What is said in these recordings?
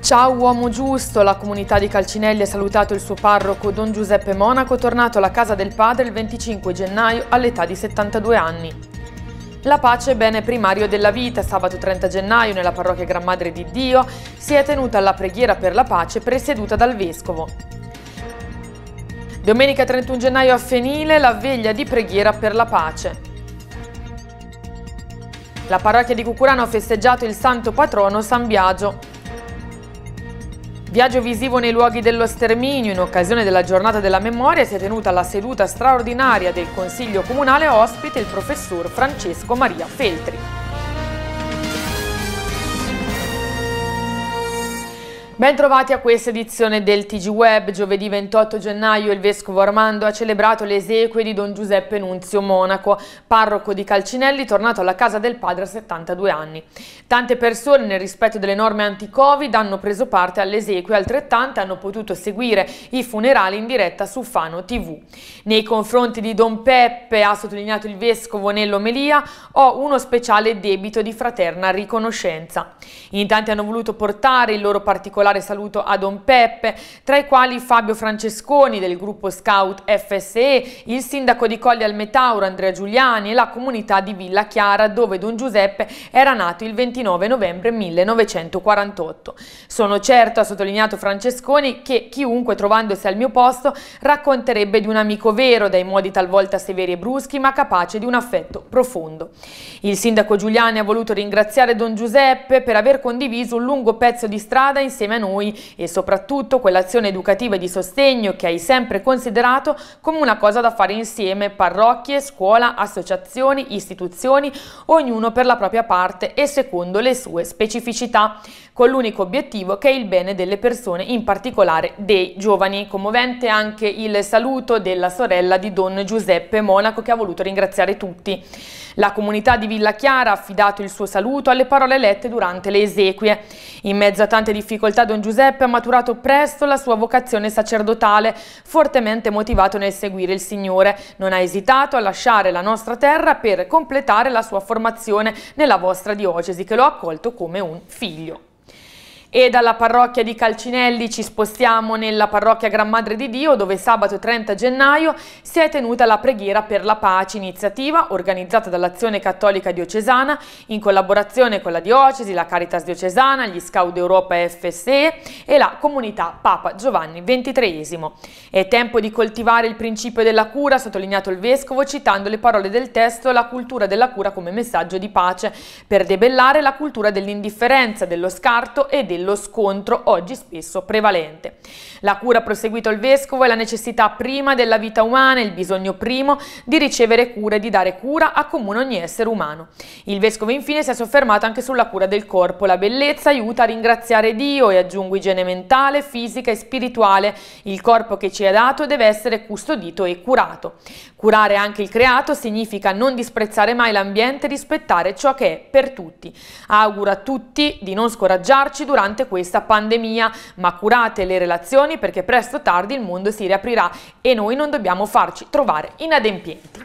Ciao uomo giusto, la comunità di Calcinelli ha salutato il suo parroco Don Giuseppe Monaco tornato alla casa del padre il 25 gennaio all'età di 72 anni. La pace è bene primario della vita, sabato 30 gennaio nella parrocchia Gran Madre di Dio si è tenuta la preghiera per la pace presieduta dal Vescovo. Domenica 31 gennaio a Fenile la veglia di preghiera per la pace. La parrocchia di Cucurano ha festeggiato il santo patrono San Biagio. Viaggio visivo nei luoghi dello sterminio in occasione della giornata della memoria si è tenuta la seduta straordinaria del Consiglio Comunale ospite il professor Francesco Maria Feltri. Bentrovati a questa edizione del TG Web. Giovedì 28 gennaio il Vescovo Armando ha celebrato le esequie di Don Giuseppe Nunzio Monaco, parroco di Calcinelli, tornato alla casa del padre a 72 anni. Tante persone, nel rispetto delle norme anti-Covid, hanno preso parte alle esequie, altrettante hanno potuto seguire i funerali in diretta su Fano TV. Nei confronti di Don Peppe, ha sottolineato il Vescovo nell'omelia, ho uno speciale debito di fraterna riconoscenza. In tanti hanno voluto portare il loro particolare particolare saluto a Don Peppe, tra i quali Fabio Francesconi del gruppo Scout FSE, il sindaco di Colli al Metauro Andrea Giuliani e la comunità di Villa Chiara dove Don Giuseppe era nato il 29 novembre 1948. Sono certo, ha sottolineato Francesconi, che chiunque trovandosi al mio posto racconterebbe di un amico vero, dai modi talvolta severi e bruschi, ma capace di un affetto profondo. Il sindaco Giuliani ha voluto ringraziare Don Giuseppe per aver condiviso un lungo pezzo di strada insieme a noi e soprattutto quell'azione educativa e di sostegno che hai sempre considerato come una cosa da fare insieme parrocchie, scuola, associazioni, istituzioni, ognuno per la propria parte e secondo le sue specificità, con l'unico obiettivo che è il bene delle persone, in particolare dei giovani. Commovente anche il saluto della sorella di Don Giuseppe Monaco che ha voluto ringraziare tutti. La comunità di Villa Chiara ha affidato il suo saluto alle parole lette durante le esequie. In mezzo a tante difficoltà città Don Giuseppe ha maturato presto la sua vocazione sacerdotale, fortemente motivato nel seguire il Signore. Non ha esitato a lasciare la nostra terra per completare la sua formazione nella vostra diocesi, che lo ha accolto come un figlio. E dalla parrocchia di Calcinelli ci spostiamo nella parrocchia Gran Madre di Dio dove sabato 30 gennaio si è tenuta la preghiera per la pace, iniziativa organizzata dall'Azione Cattolica Diocesana in collaborazione con la Diocesi, la Caritas Diocesana, gli Scout Europa FSE e la comunità Papa Giovanni XXIII. È tempo di coltivare il principio della cura, ha sottolineato il Vescovo citando le parole del testo La cultura della cura come messaggio di pace per debellare la cultura dell'indifferenza, dello scarto e del lo scontro oggi spesso prevalente. La cura, proseguito il Vescovo, è la necessità prima della vita umana, il bisogno primo di ricevere cura e di dare cura a comune ogni essere umano. Il Vescovo infine si è soffermato anche sulla cura del corpo. La bellezza aiuta a ringraziare Dio e aggiungo igiene mentale, fisica e spirituale. Il corpo che ci è dato deve essere custodito e curato. Curare anche il creato significa non disprezzare mai l'ambiente e rispettare ciò che è per tutti. Auguro a tutti di non scoraggiarci durante durante questa pandemia, ma curate le relazioni perché presto o tardi il mondo si riaprirà e noi non dobbiamo farci trovare inadempienti.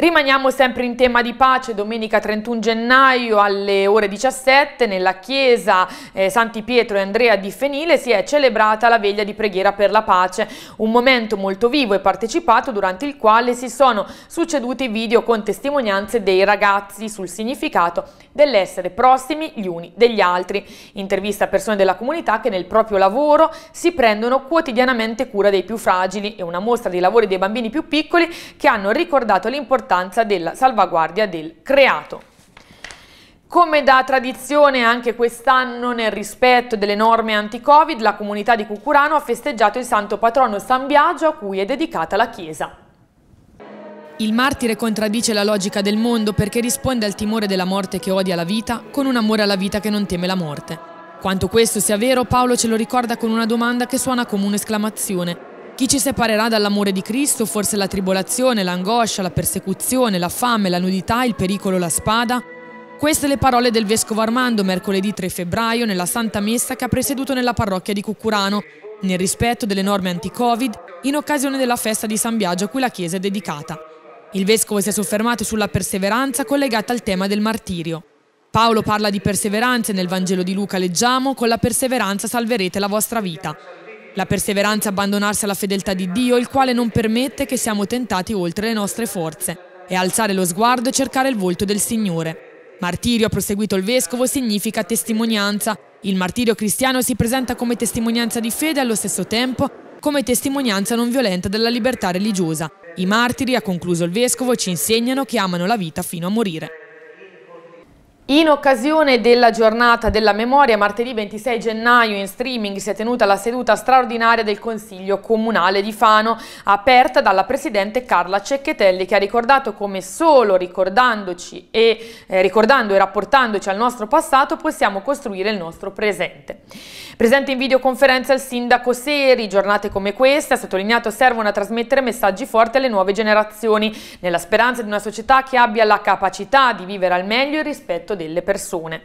Rimaniamo sempre in tema di pace, domenica 31 gennaio alle ore 17 nella chiesa eh, Santi Pietro e Andrea di Fenile si è celebrata la veglia di preghiera per la pace, un momento molto vivo e partecipato durante il quale si sono succeduti video con testimonianze dei ragazzi sul significato dell'essere prossimi gli uni degli altri, intervista a persone della comunità che nel proprio lavoro si prendono quotidianamente cura dei più fragili e una mostra dei lavori dei bambini più piccoli che hanno ricordato l'importanza l'importanza della salvaguardia del creato. Come da tradizione anche quest'anno, nel rispetto delle norme anti-Covid, la comunità di Cucurano ha festeggiato il santo patrono San Biagio a cui è dedicata la chiesa. Il martire contraddice la logica del mondo perché risponde al timore della morte che odia la vita con un amore alla vita che non teme la morte. Quanto questo sia vero, Paolo ce lo ricorda con una domanda che suona come un'esclamazione. Chi ci separerà dall'amore di Cristo? Forse la tribolazione, l'angoscia, la persecuzione, la fame, la nudità, il pericolo, la spada? Queste le parole del Vescovo Armando mercoledì 3 febbraio nella Santa Messa che ha presieduto nella parrocchia di Cucurano, nel rispetto delle norme anti-Covid, in occasione della festa di San Biagio a cui la Chiesa è dedicata. Il Vescovo si è soffermato sulla perseveranza collegata al tema del martirio. Paolo parla di perseveranza e nel Vangelo di Luca leggiamo «Con la perseveranza salverete la vostra vita». La perseveranza abbandonarsi alla fedeltà di Dio, il quale non permette che siamo tentati oltre le nostre forze, e alzare lo sguardo e cercare il volto del Signore. Martirio, ha proseguito il Vescovo, significa testimonianza. Il martirio cristiano si presenta come testimonianza di fede e allo stesso tempo come testimonianza non violenta della libertà religiosa. I martiri, ha concluso il Vescovo, ci insegnano che amano la vita fino a morire. In occasione della giornata della memoria, martedì 26 gennaio in streaming si è tenuta la seduta straordinaria del Consiglio Comunale di Fano, aperta dalla Presidente Carla Cecchetelli, che ha ricordato come solo ricordandoci e, eh, ricordando e rapportandoci al nostro passato possiamo costruire il nostro presente. Presente in videoconferenza il Sindaco Seri, giornate come queste, ha sottolineato servono a trasmettere messaggi forti alle nuove generazioni, nella speranza di una società che abbia la capacità di vivere al meglio il rispetto delle persone.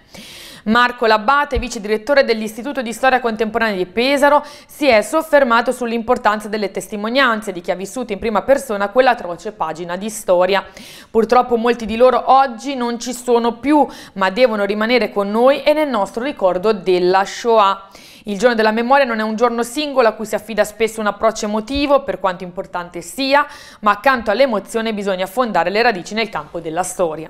Marco Labbate, vice direttore dell'Istituto di Storia Contemporanea di Pesaro, si è soffermato sull'importanza delle testimonianze di chi ha vissuto in prima persona quell'atroce pagina di storia. Purtroppo molti di loro oggi non ci sono più, ma devono rimanere con noi e nel nostro ricordo della Shoah. Il giorno della memoria non è un giorno singolo a cui si affida spesso un approccio emotivo, per quanto importante sia, ma accanto all'emozione bisogna fondare le radici nel campo della storia.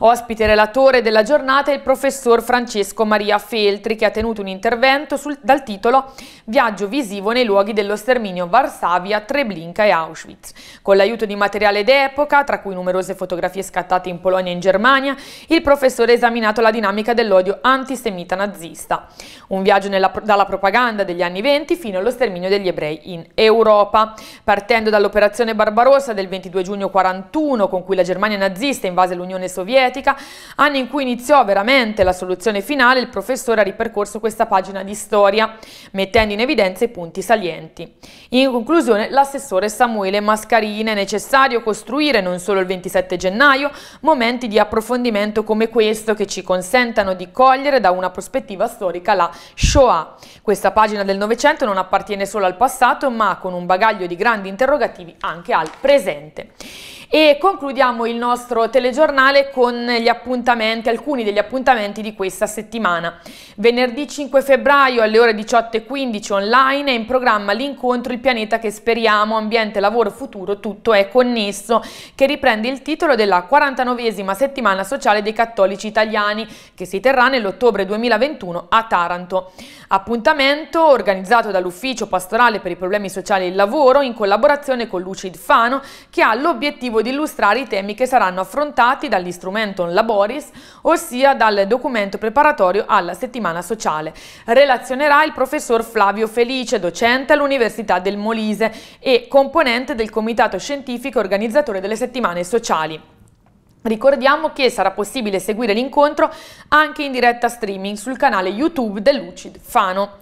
Ospite relatore della giornata è il professor Francesco Maria Feltri che ha tenuto un intervento sul, dal titolo Viaggio visivo nei luoghi dello sterminio Varsavia, Treblinka e Auschwitz. Con l'aiuto di materiale d'epoca, tra cui numerose fotografie scattate in Polonia e in Germania, il professore ha esaminato la dinamica dell'odio antisemita nazista. Un viaggio nella dalla propaganda degli anni 20 fino allo sterminio degli ebrei in Europa. Partendo dall'operazione Barbarossa del 22 giugno 41 con cui la Germania nazista invase l'Unione Sovietica, anno in cui iniziò veramente la soluzione finale, il professore ha ripercorso questa pagina di storia, mettendo in evidenza i punti salienti. In conclusione, l'assessore Samuele Mascarini è necessario costruire non solo il 27 gennaio, momenti di approfondimento come questo che ci consentano di cogliere da una prospettiva storica la Shoah questa pagina del Novecento non appartiene solo al passato, ma con un bagaglio di grandi interrogativi anche al presente. E concludiamo il nostro telegiornale con gli appuntamenti, alcuni degli appuntamenti di questa settimana. Venerdì 5 febbraio alle ore 18.15 online è in programma l'incontro Il pianeta che speriamo, ambiente, lavoro, futuro, tutto è connesso, che riprende il titolo della 49esima settimana sociale dei cattolici italiani che si terrà nell'ottobre 2021 a Taranto. Appuntamento organizzato dall'Ufficio Pastorale per i Problemi Sociali e il Lavoro in collaborazione con Lucid Fano che ha l'obiettivo tentativo di illustrare i temi che saranno affrontati dall'Instrumentum Laboris, ossia dal documento preparatorio alla settimana sociale. Relazionerà il professor Flavio Felice, docente all'Università del Molise e componente del comitato scientifico organizzatore delle settimane sociali. Ricordiamo che sarà possibile seguire l'incontro anche in diretta streaming sul canale YouTube del Lucid Fano.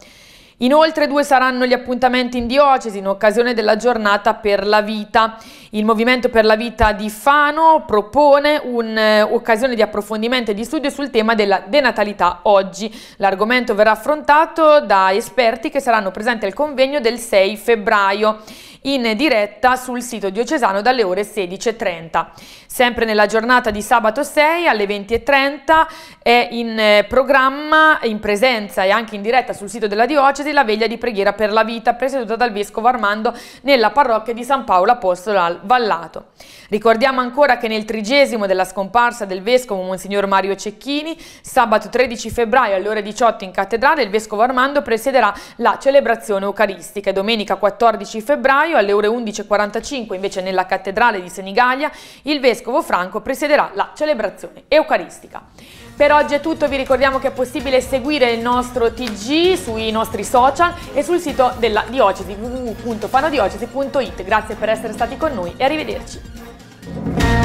Inoltre due saranno gli appuntamenti in diocesi in occasione della giornata per la vita. Il Movimento per la Vita di Fano propone un'occasione eh, di approfondimento e di studio sul tema della denatalità oggi. L'argomento verrà affrontato da esperti che saranno presenti al convegno del 6 febbraio in diretta sul sito diocesano dalle ore 16.30. Sempre nella giornata di sabato 6 alle 20.30 è in eh, programma, in presenza e anche in diretta sul sito della diocesi la veglia di preghiera per la vita presieduta dal Vescovo Armando nella parrocchia di San Paolo Apostolo al Vallato. Ricordiamo ancora che nel trigesimo della scomparsa del vescovo Monsignor Mario Cecchini, sabato 13 febbraio alle ore 18 in cattedrale, il vescovo Armando presiederà la celebrazione eucaristica. Domenica 14 febbraio alle ore 11.45 invece nella cattedrale di Senigallia, il vescovo Franco presiederà la celebrazione eucaristica. Per oggi è tutto, vi ricordiamo che è possibile seguire il nostro TG sui nostri social e sul sito della diocesi www.fanodiocesi.it. Grazie per essere stati con noi e arrivederci. Música